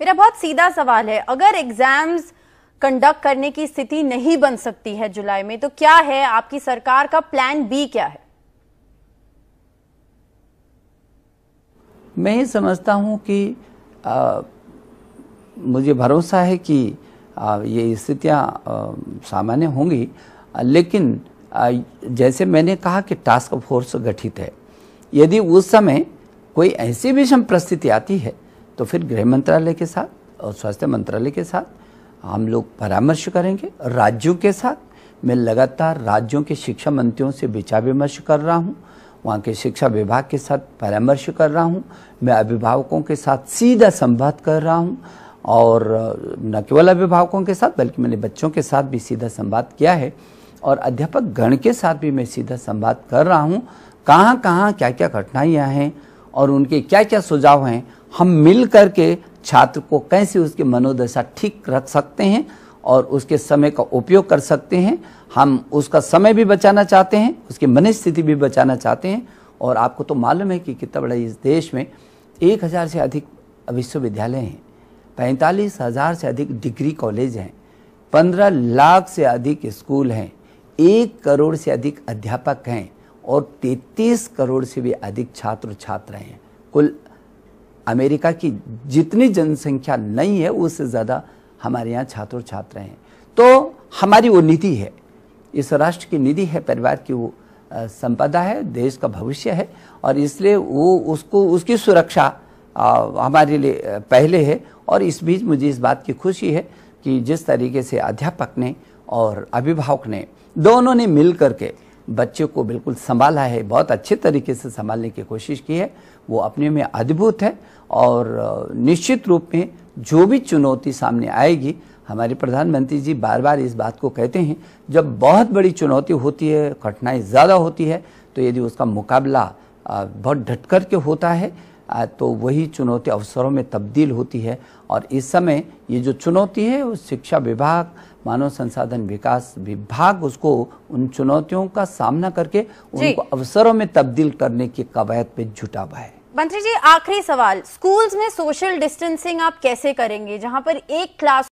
मेरा बहुत सीधा सवाल है अगर एग्जाम्स कंडक्ट करने की स्थिति नहीं बन सकती है जुलाई में तो क्या है आपकी सरकार का प्लान बी क्या है मैं ये समझता हूँ कि आ, मुझे भरोसा है कि आ, ये स्थितियाँ सामान्य होंगी लेकिन आ, जैसे मैंने कहा कि टास्क फोर्स गठित है यदि उस समय कोई ऐसी विषम परिस्थिति आती है तो फिर गृह मंत्रालय के साथ और स्वास्थ्य मंत्रालय के साथ हम लोग परामर्श करेंगे राज्यों के साथ मैं लगातार राज्यों के शिक्षा मंत्रियों से विचार विमर्श कर रहा हूँ वहाँ के शिक्षा विभाग के साथ परामर्श कर रहा हूँ मैं अभिभावकों के साथ सीधा संवाद कर रहा हूँ और न केवल अभिभावकों के साथ बल्कि मैंने बच्चों के साथ भी सीधा संवाद किया है और अध्यापक गण के साथ भी मैं सीधा संवाद कर रहा हूँ कहाँ कहाँ क्या क्या कठिनाइयाँ हैं और उनके क्या क्या सुझाव हैं हम मिल करके छात्र को कैसे उसकी मनोदशा ठीक रख सकते हैं और उसके समय का उपयोग कर सकते हैं हम उसका समय भी बचाना चाहते हैं उसकी मनस्थिति भी बचाना चाहते हैं और आपको तो मालूम है कि कितना बड़ा इस देश में एक हज़ार से अधिक विश्वविद्यालय हैं पैंतालीस हज़ार से अधिक डिग्री कॉलेज हैं पंद्रह लाख से अधिक स्कूल हैं एक करोड़ से अधिक अध्यापक हैं और 33 करोड़ से भी अधिक छात्र छात्र हैं कुल अमेरिका की जितनी जनसंख्या नहीं है उससे ज़्यादा हमारे यहाँ छात्र छात्र हैं तो हमारी वो निधि है इस राष्ट्र की निधि है परिवार की वो संपदा है देश का भविष्य है और इसलिए वो उसको उसकी सुरक्षा हमारे लिए पहले है और इस बीच मुझे इस बात की खुशी है कि जिस तरीके से अध्यापक ने और अभिभावक ने दोनों ने मिल करके बच्चे को बिल्कुल संभाला है बहुत अच्छे तरीके से संभालने की कोशिश की है वो अपने में अद्भुत है और निश्चित रूप में जो भी चुनौती सामने आएगी हमारे प्रधानमंत्री जी बार बार इस बात को कहते हैं जब बहुत बड़ी चुनौती होती है कठिनाई ज़्यादा होती है तो यदि उसका मुकाबला बहुत ढटकर के होता है तो वही चुनौती अवसरों में तब्दील होती है और इस समय ये जो चुनौती है वो शिक्षा विभाग मानव संसाधन विकास विभाग उसको उन चुनौतियों का सामना करके उनको अवसरों में तब्दील करने की कवायद पे जुटा हुआ है मंत्री जी आखिरी सवाल स्कूल्स में सोशल डिस्टेंसिंग आप कैसे करेंगे जहां पर एक क्लास